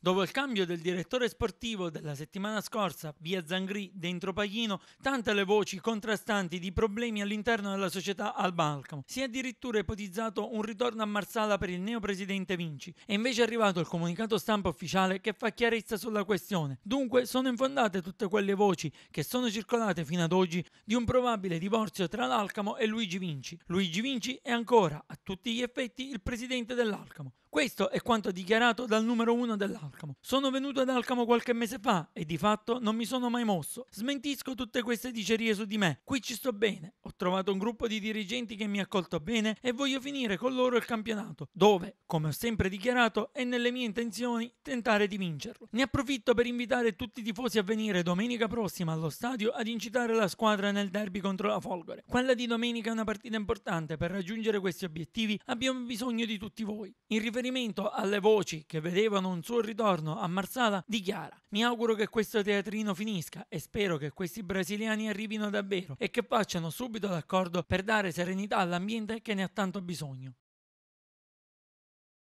Dopo il cambio del direttore sportivo della settimana scorsa, via Zangri, dentro Paglino, tante le voci contrastanti di problemi all'interno della società al Balcamo. Si è addirittura ipotizzato un ritorno a Marsala per il neopresidente Vinci. È invece arrivato il comunicato stampa ufficiale che fa chiarezza sulla questione. Dunque sono infondate tutte quelle voci che sono circolate fino ad oggi di un probabile divorzio tra l'Alcamo e Luigi Vinci. Luigi Vinci è ancora, a tutti gli effetti il presidente dell'Alcamo. Questo è quanto dichiarato dal numero uno dell'Alcamo. Sono venuto ad Alcamo qualche mese fa e di fatto non mi sono mai mosso. Smentisco tutte queste dicerie su di me. Qui ci sto bene. Ho trovato un gruppo di dirigenti che mi ha accolto bene e voglio finire con loro il campionato, dove, come ho sempre dichiarato, è nelle mie intenzioni tentare di vincerlo. Ne approfitto per invitare tutti i tifosi a venire domenica prossima allo stadio ad incitare la squadra nel derby contro la Folgore. Quella di domenica è una partita importante per raggiungere questi obiettivi collettivi abbiamo bisogno di tutti voi. In riferimento alle voci che vedevano un suo ritorno a Marsala, dichiara: Mi auguro che questo teatrino finisca e spero che questi brasiliani arrivino davvero e che facciano subito l'accordo per dare serenità all'ambiente che ne ha tanto bisogno.